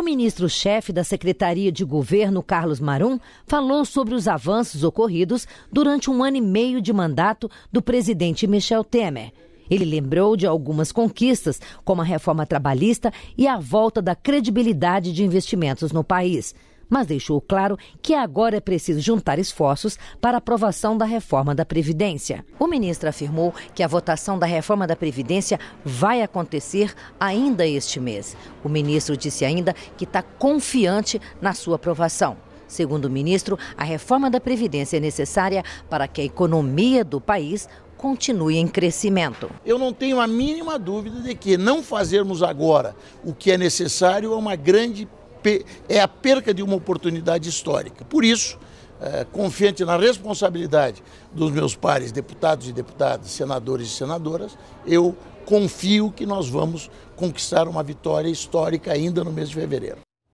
O ministro-chefe da Secretaria de Governo, Carlos Marum, falou sobre os avanços ocorridos durante um ano e meio de mandato do presidente Michel Temer. Ele lembrou de algumas conquistas, como a reforma trabalhista e a volta da credibilidade de investimentos no país mas deixou claro que agora é preciso juntar esforços para a aprovação da reforma da Previdência. O ministro afirmou que a votação da reforma da Previdência vai acontecer ainda este mês. O ministro disse ainda que está confiante na sua aprovação. Segundo o ministro, a reforma da Previdência é necessária para que a economia do país continue em crescimento. Eu não tenho a mínima dúvida de que não fazermos agora o que é necessário é uma grande é a perca de uma oportunidade histórica. Por isso, é, confiante na responsabilidade dos meus pares, deputados e deputadas, senadores e senadoras, eu confio que nós vamos conquistar uma vitória histórica ainda no mês de fevereiro.